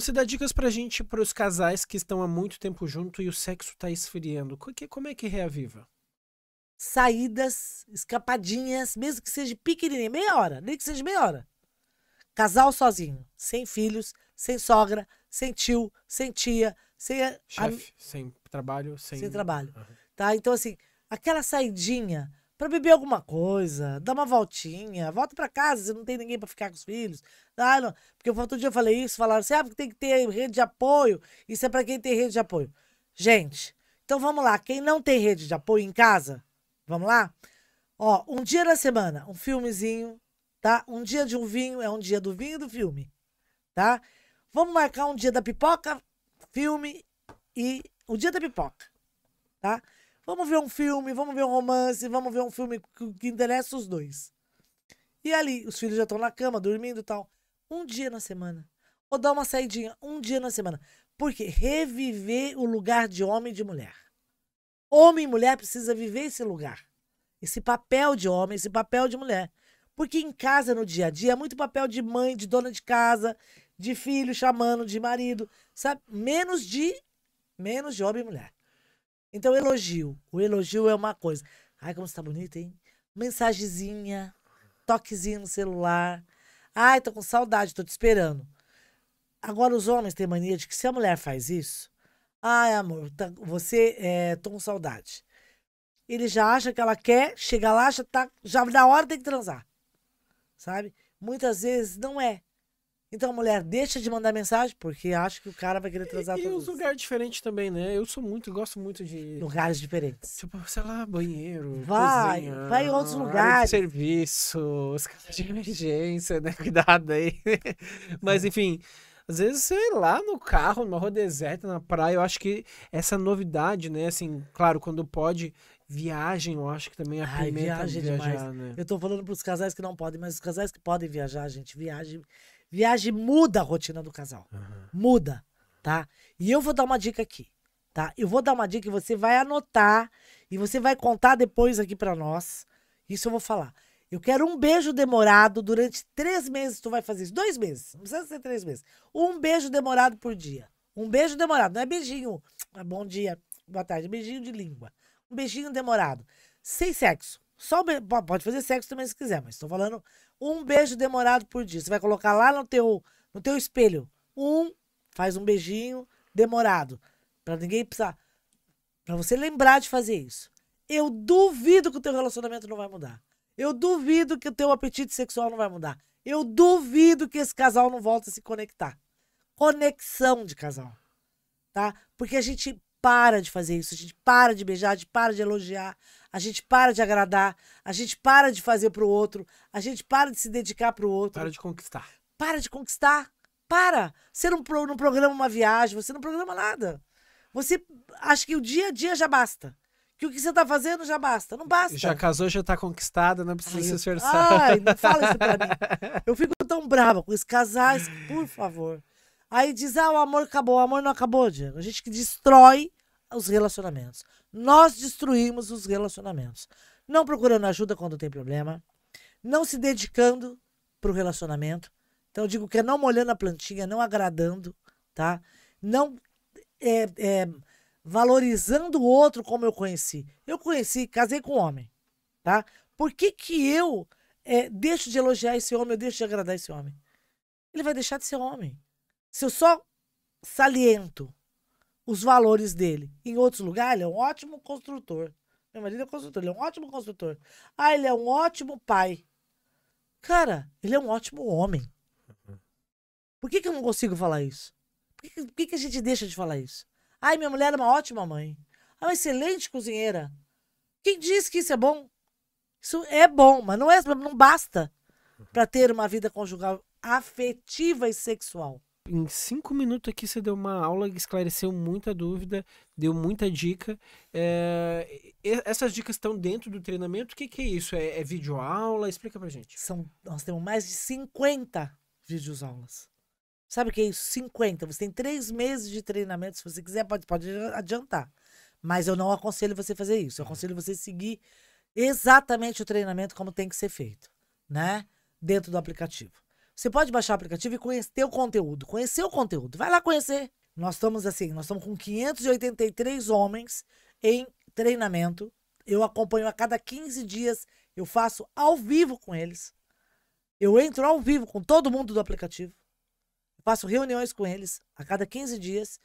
Você dá dicas pra gente, para os casais que estão há muito tempo junto e o sexo tá esfriando. Como é que reaviva? Saídas, escapadinhas, mesmo que seja pequenininha, meia hora, nem que seja meia hora. Casal sozinho, sem filhos, sem sogra, sem tio, sem tia, sem... Chefe, am... sem trabalho, sem... Sem trabalho, uhum. tá? Então, assim, aquela saidinha para beber alguma coisa, dar uma voltinha, volta para casa, você não tem ninguém para ficar com os filhos. Ah, não. Porque outro dia eu falei isso, falaram assim, ah, porque tem que ter rede de apoio, isso é para quem tem rede de apoio. Gente, então vamos lá, quem não tem rede de apoio em casa, vamos lá? Ó, um dia na semana, um filmezinho, tá? Um dia de um vinho, é um dia do vinho e do filme, tá? Vamos marcar um dia da pipoca, filme e o dia da pipoca, tá? Vamos ver um filme, vamos ver um romance, vamos ver um filme que, que interessa os dois. E ali, os filhos já estão na cama, dormindo e tal. Um dia na semana. Ou dar uma saidinha, um dia na semana. Porque reviver o lugar de homem e de mulher. Homem e mulher precisa viver esse lugar. Esse papel de homem, esse papel de mulher. Porque em casa, no dia a dia, é muito papel de mãe, de dona de casa, de filho chamando, de marido, sabe? Menos de menos de homem e mulher. Então, elogio. O elogio é uma coisa. Ai, como você tá bonita, hein? Mensagezinha, toquezinho no celular. Ai, tô com saudade, tô te esperando. Agora, os homens têm mania de que se a mulher faz isso, ai, amor, tá, você, é, tô com saudade. Ele já acha que ela quer, chega lá, já tá, já na hora tem que transar. Sabe? Muitas vezes não é. Então a mulher deixa de mandar mensagem porque acha que o cara vai querer transar e, e os lugares diferentes também, né? Eu sou muito, gosto muito de lugares diferentes. Tipo, sei lá, banheiro, vai, cozinha, vai em outros lugares, serviço, escada de emergência, né? Cuidado aí. Mas é. enfim, às vezes, sei lá, no carro, numa rua deserta, na praia, eu acho que essa novidade, né? Assim, claro, quando pode Viagem, eu acho que também é a primeira viagem viajar, demais. Né? Eu tô falando pros casais que não podem, mas os casais que podem viajar, gente, viagem Viagem muda a rotina do casal. Uhum. Muda, tá? E eu vou dar uma dica aqui, tá? Eu vou dar uma dica e você vai anotar e você vai contar depois aqui para nós. Isso eu vou falar. Eu quero um beijo demorado durante três meses. Tu vai fazer isso. Dois meses. Não precisa ser três meses. Um beijo demorado por dia. Um beijo demorado. Não é beijinho. Ah, bom dia, boa tarde. É beijinho de língua. Um beijinho demorado. Sem sexo. Só pode fazer sexo também se quiser, mas estou falando um beijo demorado por dia. Você vai colocar lá no teu, no teu espelho. Um, faz um beijinho demorado. para ninguém precisar. para você lembrar de fazer isso. Eu duvido que o teu relacionamento não vai mudar. Eu duvido que o teu apetite sexual não vai mudar. Eu duvido que esse casal não volte a se conectar. Conexão de casal. Tá? Porque a gente para de fazer isso, a gente para de beijar, a gente para de elogiar, a gente para de agradar, a gente para de fazer pro outro, a gente para de se dedicar pro outro. Para de conquistar. Para de conquistar. Para. Você não, pro, não programa uma viagem, você não programa nada. Você acha que o dia a dia já basta. Que o que você tá fazendo já basta. Não basta. Já casou, já tá conquistada, não precisa ai, se esforçar. Ai, não fala isso pra mim. Eu fico tão brava com os casais, por favor. Aí diz, ah, o amor acabou. O amor não acabou, Diego. A gente que destrói os relacionamentos. Nós destruímos os relacionamentos. Não procurando ajuda quando tem problema. Não se dedicando para o relacionamento. Então eu digo que é não molhando a plantinha, não agradando, tá? Não é, é, valorizando o outro como eu conheci. Eu conheci, casei com um homem, tá? Por que que eu é, deixo de elogiar esse homem, eu deixo de agradar esse homem? Ele vai deixar de ser homem. Se eu só saliento os valores dele em outros lugares, ele é um ótimo construtor. Meu marido é construtor, ele é um ótimo construtor. Ah, ele é um ótimo pai. Cara, ele é um ótimo homem. Por que, que eu não consigo falar isso? Por que, por que, que a gente deixa de falar isso? Ai, minha mulher é uma ótima mãe. É uma excelente cozinheira. Quem diz que isso é bom? Isso é bom, mas não, é, não basta para ter uma vida conjugal afetiva e sexual em cinco minutos aqui você deu uma aula, que esclareceu muita dúvida, deu muita dica. É, essas dicas estão dentro do treinamento? O que, que é isso? É, é videoaula? Explica pra gente. São, nós temos mais de 50 vídeos aulas. Sabe o que é isso? 50. Você tem três meses de treinamento. Se você quiser, pode, pode adiantar. Mas eu não aconselho você fazer isso. Eu uhum. aconselho você seguir exatamente o treinamento como tem que ser feito, né? Dentro do aplicativo. Você pode baixar o aplicativo e conhecer o conteúdo. Conhecer o conteúdo. Vai lá conhecer. Nós estamos assim, nós estamos com 583 homens em treinamento. Eu acompanho a cada 15 dias, eu faço ao vivo com eles. Eu entro ao vivo com todo mundo do aplicativo. Eu faço reuniões com eles a cada 15 dias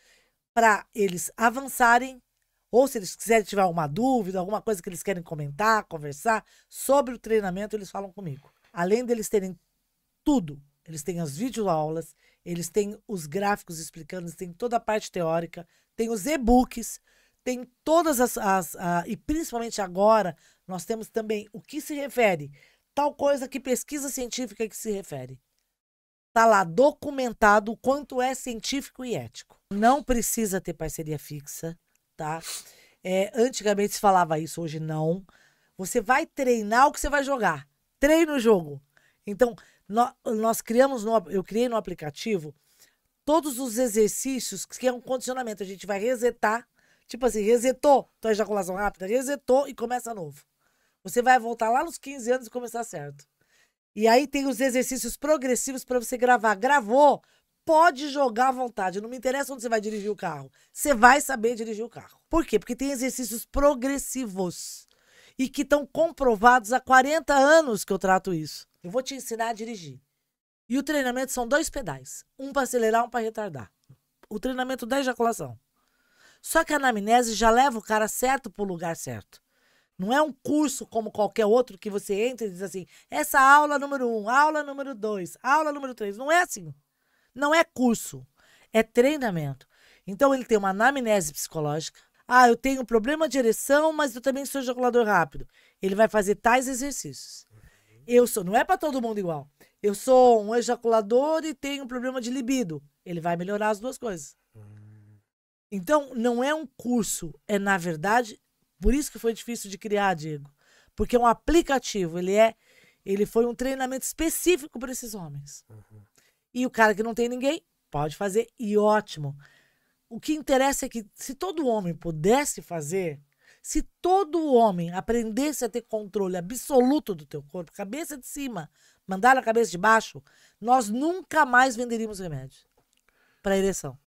para eles avançarem ou se eles quiserem tiver alguma dúvida, alguma coisa que eles querem comentar, conversar sobre o treinamento, eles falam comigo. Além deles terem tudo. Eles têm as videoaulas, eles têm os gráficos explicando, eles têm toda a parte teórica, tem os e-books, tem todas as. as a, e principalmente agora, nós temos também o que se refere, tal coisa que pesquisa científica que se refere. Está lá documentado o quanto é científico e ético. Não precisa ter parceria fixa, tá? É, antigamente se falava isso, hoje não. Você vai treinar o que você vai jogar. Treina o jogo. Então, nós, nós criamos, no, eu criei no aplicativo todos os exercícios que é um condicionamento. A gente vai resetar, tipo assim, resetou tua então, ejaculação rápida, resetou e começa novo. Você vai voltar lá nos 15 anos e começar certo. E aí tem os exercícios progressivos para você gravar. Gravou, pode jogar à vontade. Não me interessa onde você vai dirigir o carro. Você vai saber dirigir o carro. Por quê? Porque tem exercícios progressivos e que estão comprovados há 40 anos que eu trato isso. Eu vou te ensinar a dirigir. E o treinamento são dois pedais: um para acelerar, um para retardar. O treinamento da ejaculação. Só que a anamnese já leva o cara certo para o lugar certo. Não é um curso como qualquer outro que você entra e diz assim: essa aula número um, aula número dois, aula número três. Não é assim. Não é curso, é treinamento. Então ele tem uma anamnese psicológica. Ah, eu tenho problema de ereção, mas eu também sou ejaculador rápido. Ele vai fazer tais exercícios. Eu sou, não é para todo mundo igual. Eu sou um ejaculador e tenho um problema de libido. Ele vai melhorar as duas coisas. Então, não é um curso, é na verdade, por isso que foi difícil de criar, Diego. Porque é um aplicativo, ele é, ele foi um treinamento específico para esses homens. Uhum. E o cara que não tem ninguém pode fazer e ótimo. O que interessa é que se todo homem pudesse fazer, se todo homem aprendesse a ter controle absoluto do teu corpo, cabeça de cima, mandar a cabeça de baixo, nós nunca mais venderíamos remédio para ereção.